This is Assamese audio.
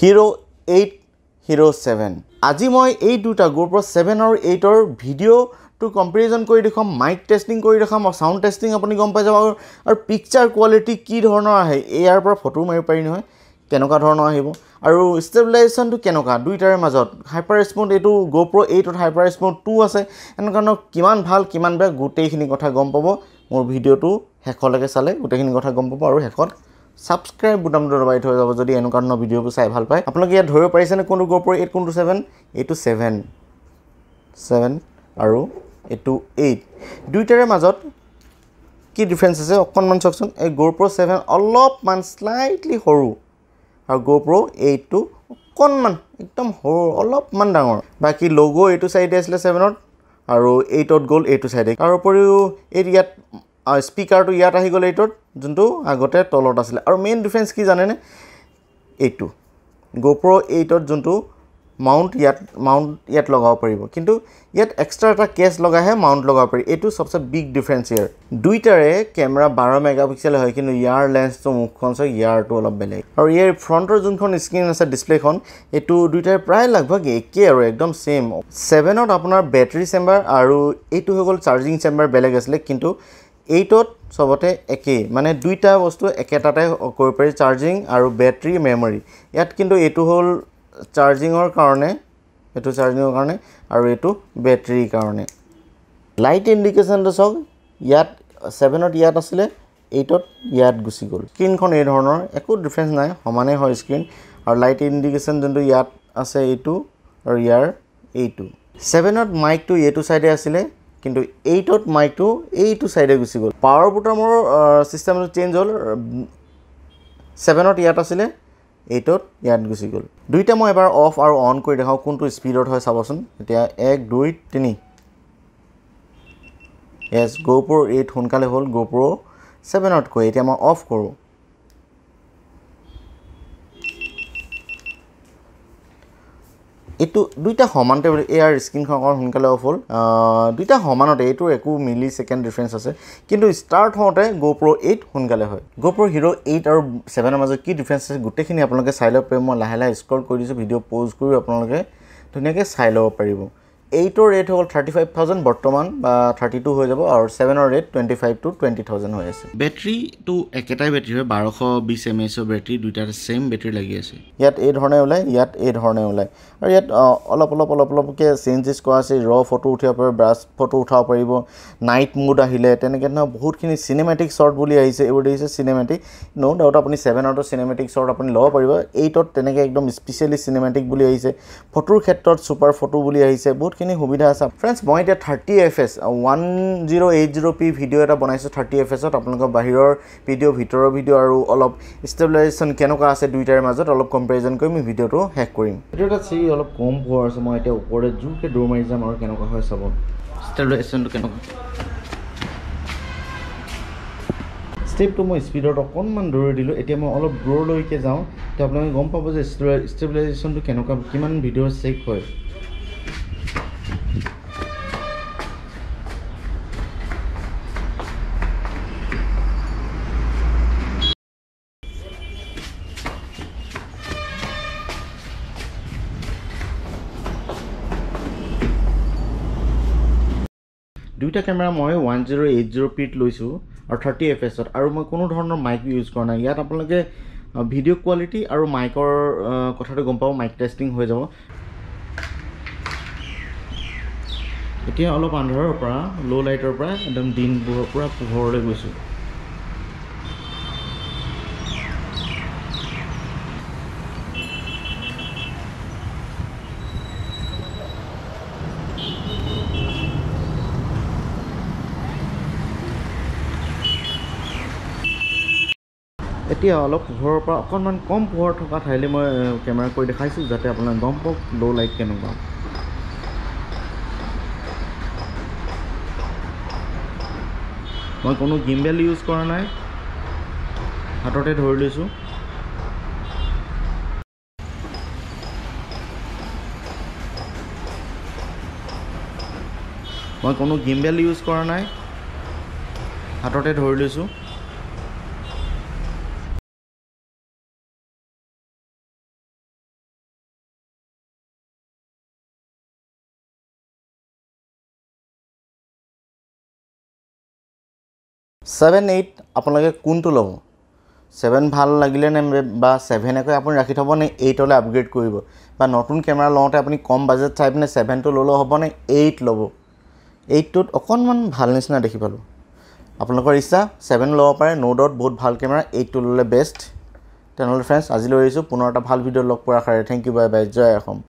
হিৰ' এইট হিৰ' ছেভেন আজি মই এই দুটা গ্ৰুপৰ ছেভেন আৰু এইটৰ ভিডিঅ'টো কম্পেৰিজন কৰি দেখুৱাম মাইক টেষ্টিং কৰি দেখাম আৰু ছাউণ্ড টেষ্টিং আপুনি গম পাই যাব আৰু পিকচাৰ কোৱালিটি কি ধৰণৰ আহে ইয়াৰ পৰা ফটো মাৰিব পাৰি নহয় কেনেকুৱা ধৰণৰ আহিব আৰু ষ্টেবিলাইজেশ্যনটো কেনেকুৱা দুইটাৰে মাজত হাইপাৰ স্মুথ এইটো গ'প্ৰ এইটত হাইপাৰ স্মুথ টু আছে এনেকুৱা কিমান ভাল কিমান বেয়া গোটেইখিনি কথা গম পাব মোৰ ভিডিঅ'টো শেষলৈকে চালে গোটেইখিনি কথা গম পাব আৰু শেষত ছাবস্ক্ৰাইব বুটামটো দবাই থৈ যাব যদি এনেকুৱা ধৰণৰ ভিডিঅ'বোৰ চাই ভাল পায় আপোনালোকে ইয়াত ধৰিব পাৰিছেনে কোনটো গ্ৰুপ পৰে এইট কোনটো ছেভেন এইটো ছেভেন ছেভেন আৰু এইটো এইট দুইটাৰে মাজত কি ডিফাৰেঞ্চ আছে অকণমান চাওকচোন এই গ'ৰপ্ৰ' ছেভেন অলপমান শ্লাইটলি সৰু আৰু গ'ৰপ্ৰ' এইটটো অকণমান একদম সৰু অলপমান ডাঙৰ বাকী লগো এইটো ছাইডে আছিলে ছেভেনত আৰু এইটত গ'ল এইটো ছাইডে তাৰ উপৰিও এই ইয়াত স্পীকাৰটো ইয়াত আহি গ'ল এইটোত যোনটো আগতে তলত আছিলে আৰু মেইন ডিফাৰেঞ্চ কি জানেনে এইটো গোপ্ৰ' এইটত যোনটো মাউণ্ট ইয়াত মাউণ্ট ইয়াত লগাব পাৰিব কিন্তু ইয়াত এক্সট্ৰা এটা কেচ লগাইহে মাউণ্ট লগাব পাৰি এইটো চবচে বিগ ডিফাৰেঞ্চ ইয়াৰ দুইটাৰে কেমেৰা বাৰ মেগা পিক্সেল হয় কিন্তু ইয়াৰ লেন্সটো মুখখন চাই ইয়াৰটো অলপ বেলেগ আৰু ইয়াৰ ফ্ৰণ্টৰ যোনখন স্ক্ৰীণ আছে ডিছপ্লেখন এইটো দুইটাৰে প্ৰায় লাগভাগ একেই আৰু একদম ছেইম ছেভেনত আপোনাৰ বেটেৰী চেম্বাৰ আৰু এইটো হৈ গ'ল চাৰ্জিং চেম্বাৰ বেলেগ আছিলে কিন্তু এইটোত চবতে একেই মানে দুইটা বস্তু একেটাতে কৰিব পাৰি চাৰ্জিং আৰু বেটাৰী মেমৰি ইয়াত কিন্তু এইটো হ'ল চাৰ্জিঙৰ কাৰণে এইটো চাৰ্জিঙৰ কাৰণে আৰু এইটো বেটাৰীৰ কাৰণে লাইট ইণ্ডিকেশ্যনটো চাওক ইয়াত ছেভেনত ইয়াত আছিলে এইটত ইয়াত গুচি গ'ল স্ক্ৰীণখন এই ধৰণৰ একো ডিফাৰেঞ্চ নাই সমানেই হয় স্ক্ৰীণ আৰু লাইট ইণ্ডিকেশ্যন যোনটো ইয়াত আছে এইটো আৰু ইয়াৰ এইটো ছেভেনত মাইকটো এইটো ছাইডে আছিলে কিন্তু এইটত মাইকটো এইটো চাইডে গুচি গ'ল পাৱাৰ বুটামৰ চিষ্টেমটো চেঞ্জ হ'ল ছেভেনত ইয়াত আছিলে এইটত ইয়াত গুচি গ'ল দুইটা মই এবাৰ অফ আৰু অন কৰি দেখাওঁ কোনটো স্পীডত হয় চাবচোন এতিয়া এক দুই তিনি য়েছ গ'পুৰ এইট সোনকালে হ'ল গ'পুৰ ছেভেনতকৈ এতিয়া মই অফ কৰোঁ এইটো দুইটা সমানতে এয়াৰ স্ক্ৰীণখন অকণ সোনকালে অফ হ'ল দুইটা সমানতে এইটো একো মিলি ছেকেণ্ড ডিফাৰেঞ্চ আছে কিন্তু ষ্টাৰ্ট হওঁতে গ'প্ৰ' এইট সোনকালে হয় গ'প্ৰ' হিৰ' এইট আৰু ছেভেনৰ মাজত কি ডিফাৰেঞ্চ আছে গোটেইখিনি আপোনালোকে চাই ল'ব পাৰিব মই লাহে লাহে স্ক্ৰল কৰি দিছোঁ ভিডিঅ' প'জ কৰিও আপোনালোকে ধুনীয়াকৈ চাই ল'ব পাৰিব এইটৰ ৰেট হ'ল থাৰ্টি ফাইভ থাউজেণ্ড বৰ্তমান বা থাৰ্টি টু হৈ যাব আৰু ছেভেনৰ rate twenty five to twenty thousand হৈ আছে বেটেৰীটো একেটাই বেটেৰী হয় বাৰশ বিছ এম এইচৰ বেটেৰী দুইটাৰ ছেম বেটেৰী লাগি আছে ইয়াত এই ধৰণে ওলায় ইয়াত এই ধৰণে ওলায় আৰু ইয়াত অলপ অলপ অলপ অলপকৈ চেঞ্জেছ কৰা আছে ৰ ফটো উঠিব পাৰিব ব্ৰাছ ফটো উঠাব পাৰিব নাইট মুড আহিলে তেনেকৈ ধৰণৰ বহুতখিনি চিনেমেটিক শ্বৰ্ট বুলি আহিছে এইবোৰ দেখিছে চিনেমেটিক ন' ডাউট আপুনি ছেভেনৰটো চিনেমেটিক শ্বৰ্ট আপুনি ল'ব পাৰিব এইটত তেনেকৈ একদম স্পেচিয়েলি চিনেমেটিক বুলি আহিছে ফটোৰ ক্ষেত্ৰত ছুপাৰ ফটো বুলি আহিছে বহুত বহুতখিনি সুবিধা আছে ফ্ৰেণ্ডছ মই এতিয়া thirty F S one zero' eight zero' P video' এটা বনাইছোঁ থাৰ্টি এফ এছত আপোনালোকৰ বাহিৰৰ ভিডিঅ' ভিতৰৰ ভিডিঅ' আৰু অলপ ষ্টেবিলাইজেশ্যন কেনেকুৱা আছে দুইটাৰ মাজত অলপ কম্পেৰিজন কৰি মই ভিডিঅ'টো শেষ কৰিম ভিডিঅ'টো চি অলপ কম পোৱাৰ আছে মই এতিয়া ওপৰত জোৰকৈ দৌৰ মাৰি যাম আৰু কেনেকুৱা হয় চাব ষ্টেবিলাইজেশ্যনটো কেনেকুৱা ষ্টেপটো মই স্পীডত অকণমান দৌৰি দিলোঁ এতিয়া মই অলপ দূৰলৈকে যাওঁ তেতিয়া আপোনালোকে গম পাব যে ষ্টেবিলাইজেশ্যনটো কেনেকুৱা কিমান ভিডিঅ' চেক হয় দুইটা কেমেৰা মই ওৱান জিৰ' এইট জিৰ' পিত লৈছোঁ আৰু থাৰ্টি এফ এছত আৰু মই কোনো ধৰণৰ মাইক ইউজ কৰা নাই ইয়াত আপোনালোকে ভিডিঅ' কোৱালিটি আৰু মাইকৰ কথাটো গম পাব মাইক টেষ্টিং হৈ যাব এতিয়া অলপ আন্ধাৰৰ পৰা ল' লাইটৰ পৰা একদম দিনবোৰৰ পৰা পোহৰলৈ গৈছোঁ এতিয়া অলপ পোহৰৰ পৰা অকণমান কম পোহৰ থকা ঠাইলৈ মই কেমেৰা কৰি দেখাইছোঁ যাতে আপোনালোকে গম পাওক ল' লাইট কেনেকুৱা মই কোনো গিম্বেল ইউজ কৰা নাই হাততে ধৰি লৈছোঁ মই কোনো গিম্বেল ইউজ কৰা নাই হাততে ধৰি লৈছোঁ ছেভেন এইট আপোনালোকে কোনটো ল'ব ছেভেন ভাল লাগিলে নে বা ছেভেনকৈ আপুনি ৰাখি থ'ব নে এইটলৈ আপগ্ৰেড কৰিব বা নতুন কেমেৰা লওঁতে আপুনি কম বাজেট চাই পিনে ছেভেনটো ল'লেও হ'বনে এইট ল'ব এইটটোত অকণমান ভাল নিচিনা দেখি পালোঁ আপোনালোকৰ ইচ্ছা ছেভেন ল'ব পাৰে নোটত বহুত ভাল কেমেৰা এইটটো ল'লে বেষ্ট তেনেহ'লে ফ্ৰেণ্ডছ আজিলৈ এৰিছোঁ পুনৰ এটা ভাল ভিডিঅ' লগ পোৱাৰ আশাৰে থেংক ইউ বাই বাই জয় অসম